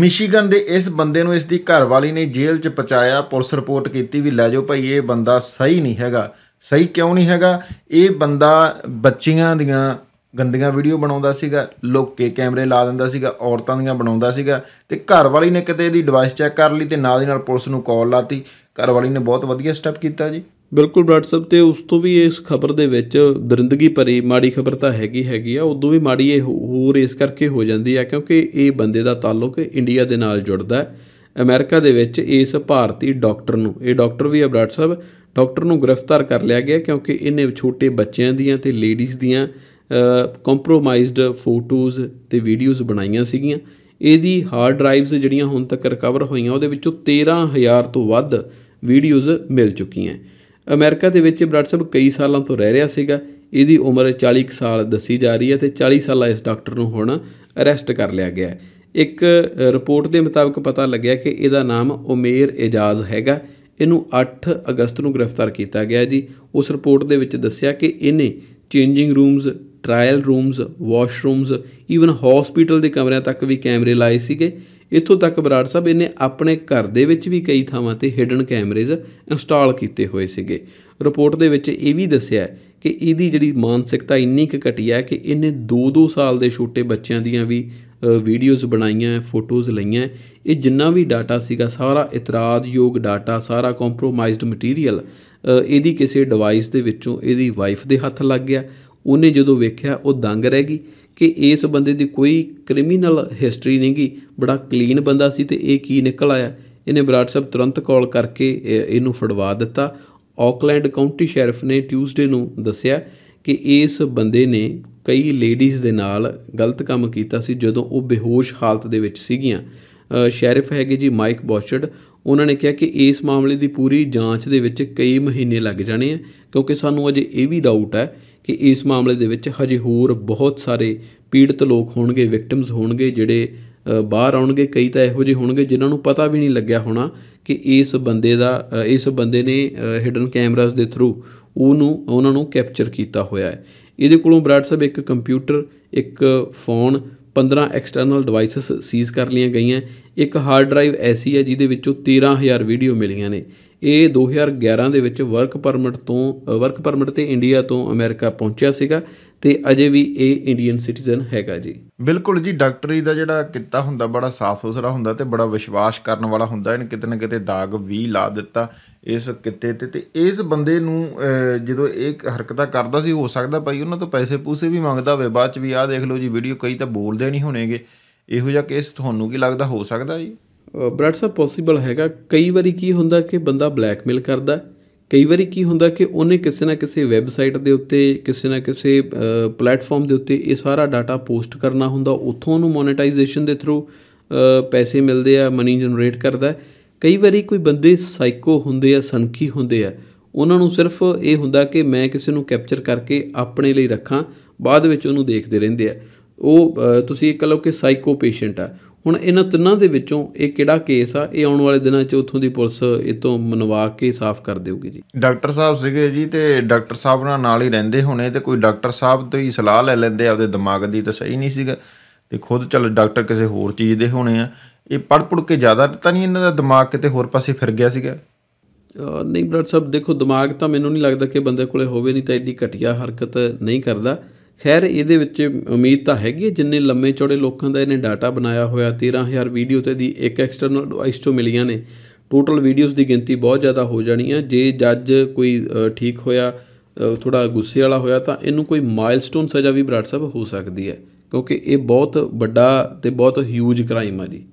Michigan ਦੇ ਇਸ ਬੰਦੇ ਨੂੰ ਇਸ ਦੀ ਘਰਵਾਲੀ ਨੇ ਜੇਲ੍ਹ 'ਚ ਪਚਾਇਆ ਪੁਲਿਸ ਰਿਪੋਰਟ ਕੀਤੀ ਵੀ ਲੈ ਜਾਓ ਭਾਈ ਇਹ ਬੰਦਾ ਸਹੀ ਨਹੀਂ ਹੈਗਾ ਸਹੀ ਕਿਉਂ ਨਹੀਂ ਹੈਗਾ ਇਹ ਬੰਦਾ ਬੱਚੀਆਂ ਦੀਆਂ ਗੰਦੀਆਂ ਵੀਡੀਓ ਬਣਾਉਂਦਾ ਸੀਗਾ ਲੋਕੇ ਕੈਮਰੇ ਲਾ ਦਿੰਦਾ ਸੀਗਾ ਔਰਤਾਂ ਦੀਆਂ ਬਣਾਉਂਦਾ ਸੀਗਾ ਤੇ ਘਰ ਵਾਲੀ ਨੇ ਕਿਤੇ ਇਹਦੀ ਡਿਵਾਈਸ ਚੈੱਕ ਕਰ ਲਈ ਤੇ ਨਾਲ ਦੀ ਨਾਲ ਪੁਲਿਸ ਨੂੰ ਕਾਲ ਲਾਤੀ ਘਰ ਵਾਲੀ ਨੇ ਬਹੁਤ ਵਧੀਆ ਸਟੈਪ ਕੀਤਾ ਜੀ ਬਿਲਕੁਲ WhatsApp ਸਾਹਿਬ ਤੇ ਉਸ ਤੋਂ ਵੀ ਇਸ ਖਬਰ ਦੇ ਵਿੱਚ ਦਰਿੰਦਗੀ ਭਰੀ ਮਾੜੀ ਖਬਰ ਤਾਂ ਹੈਗੀ ਹੈਗੀ ਆ ਉਦੋਂ ਵੀ ਮਾੜੀ ਇਹ ਹੋਰ ਇਸ ਕਰਕੇ ਹੋ ਜਾਂਦੀ ਆ ਕਿਉਂਕਿ ਇਹ ਬੰਦੇ ਦਾ ਤਾਲੁਕ ਇੰਡੀਆ ਦੇ ਨਾਲ ਜੁੜਦਾ ਹੈ ਅਮਰੀਕਾ ਦੇ ਵਿੱਚ ਇਸ ਭਾਰਤੀ ਡਾਕਟਰ ਨੂੰ ਇਹ ਡਾਕਟਰ ਵੀ ਆ ਬ੍ਰਾਟ ਸਾਹਿਬ ਡਾਕਟਰ ਨੂੰ ਗ੍ਰਿਫਤਾਰ ਕਰ ਲਿਆ ਗਿਆ ਕਿਉਂਕਿ ਇਹਨੇ ਛੋਟੇ ਬੱਚਿਆਂ ਦੀਆਂ ਤੇ ਲੇਡੀਜ਼ ਦੀਆਂ ਕੰਪਰੋਮਾਈਜ਼ਡ ਫੋਟੋਜ਼ ਤੇ ਵੀਡੀਓਜ਼ ਬਣਾਈਆਂ ਸੀਗੀਆਂ ਇਹਦੀ ਹਾਰਡ ਡਰਾਈਵਸ ਜਿਹੜੀਆਂ ਹੁਣ ਤੱਕ ਰਿਕਵਰ ਹੋਈਆਂ ਉਹਦੇ ਵਿੱਚੋਂ 13000 ਤੋਂ ਵੱਧ ਵੀਡੀਓਜ਼ ਮਿਲ ਚੁੱਕੀਆਂ ਅਮਰੀਕਾ ਦੇ ਵਿੱਚ ਬਰਾੜ ਸਾਹਿਬ ਕਈ ਸਾਲਾਂ ਤੋਂ ਰਹਿ ਰਿਹਾ ਸੀਗਾ ਇਹਦੀ ਉਮਰ 40 ਸਾਲ ਦੱਸੀ ਜਾ ਰਹੀ ਹੈ ਤੇ 40 ਸਾਲਾ ਇਸ ਡਾਕਟਰ ਨੂੰ ਹੁਣ ਅਰੈਸਟ ਕਰ ਲਿਆ ਗਿਆ ਇੱਕ ਰਿਪੋਰਟ ਦੇ ਮੁਤਾਬਕ ਪਤਾ ਲੱਗਿਆ ਕਿ ਇਹਦਾ ਨਾਮ ਉਮੇਰ ਇਜਾਜ਼ ਹੈਗਾ ਇਹਨੂੰ 8 ਅਗਸਤ ਨੂੰ ਗ੍ਰਿਫਤਾਰ ਕੀਤਾ ਗਿਆ ਜੀ ਉਸ ਰਿਪੋਰਟ ਦੇ ਵਿੱਚ ਦੱਸਿਆ ਕਿ ਇਹਨੇ changing rooms trial rooms washrooms even hospital ਦੇ ਕਮਰਿਆਂ ਤੱਕ ਵੀ ਕੈਮਰੇ ਲਾਏ ਸੀਗੇ ਇੱਥੋਂ ਤੱਕ ਬਰਾੜ ਸਾਹਿਬ ਇਹਨੇ ਆਪਣੇ ਘਰ ਦੇ ਵਿੱਚ ਵੀ ਕਈ ਥਾਵਾਂ ਤੇ ਹਿਡਨ ਕੈਮਰੇਜ਼ ਇੰਸਟਾਲ ਕੀਤੇ ਹੋਏ ਸੀਗੇ ਰਿਪੋਰਟ ਦੇ ਵਿੱਚ ਇਹ ਵੀ ਦੱਸਿਆ ਕਿ ਇਹਦੀ ਜਿਹੜੀ ਮਾਨਸਿਕਤਾ ਇੰਨੀ ਕੁ ਘਟੀਆ ਹੈ ਕਿ ਇਹਨੇ 2-2 ਸਾਲ ਦੇ ਛੋਟੇ ਬੱਚਿਆਂ ਦੀਆਂ ਵੀ ਵੀਡੀਓਜ਼ ਬਣਾਈਆਂ ਫੋਟੋਜ਼ ਲਈਆਂ ਇਹ ਜਿੰਨਾ ਵੀ ਡਾਟਾ ਸੀਗਾ ਸਾਰਾ ਇਤਰਾਦਯੋਗ ਡਾਟਾ ਸਾਰਾ ਕੰਪਰੋਮਾਈਜ਼ਡ ਮਟੀਰੀਅਲ ਇਹਦੀ ਕਿਸੇ ਡਿਵਾਈਸ ਦੇ ਵਿੱਚੋਂ ਇਹਦੀ ਵਾਈਫ ਦੇ ਹੱਥ ਲੱਗ ਗਿਆ ਉਹਨੇ ਜਦੋਂ ਵੇਖਿਆ ਉਹ ਦੰਗ ਰਹਿ ਗਈ ਕਿ ਇਸ ਬੰਦੇ ਦੀ ਕੋਈ ਕ੍ਰਿਮੀਨਲ ਹਿਸਟਰੀ ਨਹੀਂਗੀ ਬੜਾ ਕਲੀਨ ਬੰਦਾ ਸੀ ਤੇ ਇਹ ਕੀ ਨਿਕਲ ਆਇਆ ਇਹਨੇ ਬਰਾੜ ਸਾਹਿਬ ਤੁਰੰਤ ਕਾਲ ਕਰਕੇ ਇਹਨੂੰ ਫੜਵਾ ਦਿੱਤਾ ਆਕਲੈਂਡ ਕਾਉਂਟੀ ਸ਼ੈਰਿਫ ਨੇ ਟਿਊਸਡੇ ਨੂੰ ਦੱਸਿਆ ਕਿ ਇਸ ਬੰਦੇ ਨੇ ਕਈ ਲੇਡੀਜ਼ ਦੇ ਨਾਲ ਗਲਤ ਕੰਮ ਕੀਤਾ ਸੀ ਜਦੋਂ ਉਹ ਬੇਹੋਸ਼ ਹਾਲਤ ਦੇ ਵਿੱਚ ਸੀਗੀਆਂ ਸ਼ੈਰਿਫ ਹੈਗੇ ਜੀ ਮਾਈਕ ਬੌਸ਼ਡ ਉਹਨਾਂ ਨੇ ਕਿਹਾ ਕਿ ਇਸ ਮਾਮਲੇ ਦੀ ਪੂਰੀ ਜਾਂਚ ਦੇ ਵਿੱਚ ਕਈ ਮਹੀਨੇ ਲੱਗ ਜਾਣੇ ਆ ਕਿਉਂਕਿ ਸਾਨੂੰ ਅਜੇ ਇਹ ਵੀ ਡਾਊਟ ਹੈ ਕਿ ਇਸ ਮਾਮਲੇ ਦੇ ਵਿੱਚ ਹਜੇ ਹੋਰ ਬਹੁਤ ਸਾਰੇ ਪੀੜਤ ਲੋਕ ਹੋਣਗੇ ਵਿਕਟਿਮਸ ਹੋਣਗੇ ਜਿਹੜੇ ਬਾਹਰ ਆਉਣਗੇ ਕਈ ਤਾਂ ਇਹੋ ਜਿਹੇ ਹੋਣਗੇ ਜਿਨ੍ਹਾਂ ਨੂੰ ਪਤਾ ਵੀ ਨਹੀਂ ਲੱਗਿਆ ਹੋਣਾ ਕਿ ਇਸ ਬੰਦੇ ਦਾ ਇਸ ਬੰਦੇ ਨੇ ਹਿਡਨ ਕੈਮਰਾਸ ਦੇ ਥਰੂ ਉਹਨੂੰ ਉਹਨਾਂ ਨੂੰ ਕੈਪਚਰ ਕੀਤਾ ਹੋਇਆ ਹੈ ਇਹਦੇ ਕੋਲੋਂ ਬਰਾੜ ਸਾਹਿਬ ਇੱਕ ਕੰਪਿਊਟਰ ਇੱਕ ਫੋਨ 15 ਐਕਸਟਰਨਲ ਡਿਵਾਈਸਸ ਸੀਜ਼ ਕਰ ਲਈਆਂ ਗਈਆਂ ਇੱਕ ਹਾਰਡ ਡਰਾਈਵ ਐਸੀ ਹੈ ਜਿਹਦੇ ਵਿੱਚੋਂ 13000 ਵੀਡੀਓ ਮਿਲੀਆਂ ਨੇ ਇਹ 2011 ਦੇ ਵਿੱਚ ਵਰਕ ਪਰਮਿਟ ਤੋਂ ਵਰਕ ਪਰਮਿਟ ਤੇ ਇੰਡੀਆ ਤੋਂ ਅਮਰੀਕਾ ਪਹੁੰਚਿਆ ਸੀਗਾ ਤੇ ਅਜੇ ਵੀ ਇਹ ਇੰਡੀਅਨ ਸਿਟੀਜ਼ਨ ਹੈਗਾ ਜੀ ਬਿਲਕੁਲ ਜੀ ਡਾਕਟਰੀ ਦਾ ਜਿਹੜਾ ਕਿੱਤਾ ਹੁੰਦਾ ਬੜਾ ਸਾਫ਼ ਸੁਥਰਾ ਹੁੰਦਾ ਤੇ ਬੜਾ ਵਿਸ਼ਵਾਸ ਕਰਨ ਵਾਲਾ ਹੁੰਦਾ ਇਹਨ ਕਿਤੇ ਨਾ ਕਿਤੇ ਦਾਗ ਵੀ ਲਾ ਦਿੱਤਾ ਇਸ ਕਿੱਤੇ ਤੇ ਤੇ ਇਸ ਬੰਦੇ ਨੂੰ ਜਦੋਂ ਇਹ ਹਰਕਤਾਂ ਕਰਦਾ ਸੀ ਹੋ ਸਕਦਾ ਭਾਈ ਉਹਨਾਂ ਤੋਂ ਪੈਸੇ ਪੂਸੇ ਵੀ ਮੰਗਦਾ ਹੋਵੇ ਬਾਅਦ ਚ ਵੀ ਆਹ ਦੇਖ ਲਓ ਜੀ ਵੀਡੀਓ ਕਈ ਤਾਂ ਬੋਲਦੇ ਨਹੀਂ ਹੋਣਗੇ ਇਹੋ ਜਿਹਾ ਕੇਸ ਤੁਹਾਨੂੰ ਕੀ ਲੱਗਦਾ ਹੋ ਸਕਦਾ ਜੀ ਬ੍ਰੈਡ ਸਾਹਿਬ ਪੋਸੀਬਲ ਹੈਗਾ ਕਈ ਵਾਰੀ ਕੀ ਹੁੰਦਾ ਕਿ ਬੰਦਾ ਬਲੈਕਮੇਲ ਕਰਦਾ ਕਈ ਵਾਰੀ ਕੀ ਹੁੰਦਾ ਕਿ ਉਹਨੇ ਕਿਸੇ ਨਾ ਕਿਸੇ ਵੈਬਸਾਈਟ ਦੇ ਉੱਤੇ ਕਿਸੇ ਨਾ ਕਿਸੇ ਪਲੇਟਫਾਰਮ ਦੇ ਉੱਤੇ ਇਹ ਸਾਰਾ ਡਾਟਾ ਪੋਸਟ ਕਰਨਾ ਹੁੰਦਾ ਉੱਥੋਂ ਉਹਨੂੰ ਮੋਨੇਟਾਈਜੇਸ਼ਨ ਦੇ ਥਰੂ ਪੈਸੇ ਮਿਲਦੇ ਆ ਮਨੀ ਜਨਰੇਟ ਕਰਦਾ ਕਈ ਵਾਰੀ ਕੋਈ ਬੰਦੇ ਸਾਈਕੋ ਹੁੰਦੇ ਆ ਸੰਖੀ ਹੁੰਦੇ ਆ ਉਹਨਾਂ ਨੂੰ ਸਿਰਫ ਇਹ ਹੁੰਦਾ ਕਿ ਮੈਂ ਕਿਸੇ ਨੂੰ ਕੈਪਚਰ ਕਰਕੇ ਆਪਣੇ ਲਈ ਰੱਖਾਂ ਬਾਅਦ ਵਿੱਚ ਉਹਨੂੰ ਦੇਖਦੇ ਰਹਿੰਦੇ ਆ ਉਹ ਤੁਸੀਂ ਇਹ ਕਹ ਕਿ ਸਾਈਕੋ ਪੇਸ਼ੈਂਟ ਆ ਹੁਣ ਇਹਨਾਂ ਤਿੰਨਾਂ ਦੇ ਵਿੱਚੋਂ ਇਹ ਕਿਹੜਾ ਕੇਸ ਆ ਇਹ ਆਉਣ ਵਾਲੇ ਦਿਨਾਂ 'ਚ ਉੱਥੋਂ ਦੀ ਪੁਲਿਸ ਇਹ ਤੋਂ ਮਨਵਾ ਕੇ ਸਾਫ਼ ਕਰ ਦੇਊਗੀ ਜੀ ਡਾਕਟਰ ਸਾਹਿਬ ਸੀਗੇ ਜੀ ਤੇ ਡਾਕਟਰ ਸਾਹਿਬ ਨਾਲ ਨਾਲ ਹੀ ਰਹਿੰਦੇ ਹੋਣੇ ਤੇ ਕੋਈ ਡਾਕਟਰ ਸਾਹਿਬ ਤੋਂ ਹੀ ਸਲਾਹ ਲੈ ਲੈਂਦੇ ਆਪਦੇ ਦਿਮਾਗ ਦੀ ਤਾਂ ਸਹੀ ਨਹੀਂ ਸੀਗਾ ਤੇ ਖੁਦ ਚੱਲ ਡਾਕਟਰ ਕਿਸੇ ਹੋਰ ਚੀਜ਼ ਦੇ ਹੋਣੇ ਆ ਇਹ ਪੜ ਪੜ ਕੇ ਜ਼ਿਆਦਾ ਤਾਂ ਨਹੀਂ ਇਹਨਾਂ ਦਾ ਦਿਮਾਗ ਕਿਤੇ ਹੋਰ ਪਾਸੇ ਫਿਰ ਗਿਆ ਸੀਗਾ ਨਹੀਂ ਬ੍ਰਦਰ ਸਾਹਿਬ ਦੇਖੋ ਦਿਮਾਗ ਤਾਂ ਮੈਨੂੰ ਨਹੀਂ ਲੱਗਦਾ ਕਿ ਬੰਦੇ ਕੋਲੇ ਹੋਵੇ ਨਹੀਂ ਤਾਂ ਐਡੀ ਘਟੀਆ ਹਰਕਤ ਨਹੀਂ ਕਰਦਾ ਖੈਰ ਇਹਦੇ ਵਿੱਚ ਉਮੀਦ ਤਾਂ ਹੈਗੀ ਹੈ ਜਿੰਨੇ ਲੰਮੇ ਚੌੜੇ ਲੋਕਾਂ ਦਾ ਇਹਨੇ ਡਾਟਾ ਬਣਾਇਆ ਹੋਇਆ 13000 ਵੀਡੀਓ ਤੇ ਦੀ ਇੱਕ ਐਕਸਟਰਨਲ ਐਡਵਾਈਸ ਤੋਂ ਮਿਲੀਆਂ ਨੇ ਟੋਟਲ ਵੀਡੀਓਜ਼ ਦੀ ਗਿਣਤੀ ਬਹੁਤ ਜ਼ਿਆਦਾ ਹੋ ਜਾਣੀ ਹੈ ਜੇ ਜੱਜ ਕੋਈ ਠੀਕ ਹੋਇਆ ਥੋੜਾ ਗੁੱਸੇ ਵਾਲਾ ਹੋਇਆ ਤਾਂ ਇਹਨੂੰ ਕੋਈ ਮਾਈਲਸਟੋਨ ਸਜ਼ਾ ਵੀ ਬਰਾੜ ਸਾਹਿਬ ਹੋ ਸਕਦੀ ਹੈ ਕਿਉਂਕਿ ਇਹ ਬਹੁਤ ਵੱਡਾ ਤੇ ਬਹੁਤ ਹਿਊਜ ਕ੍ਰਾਈਮ ਹੈ ਜੀ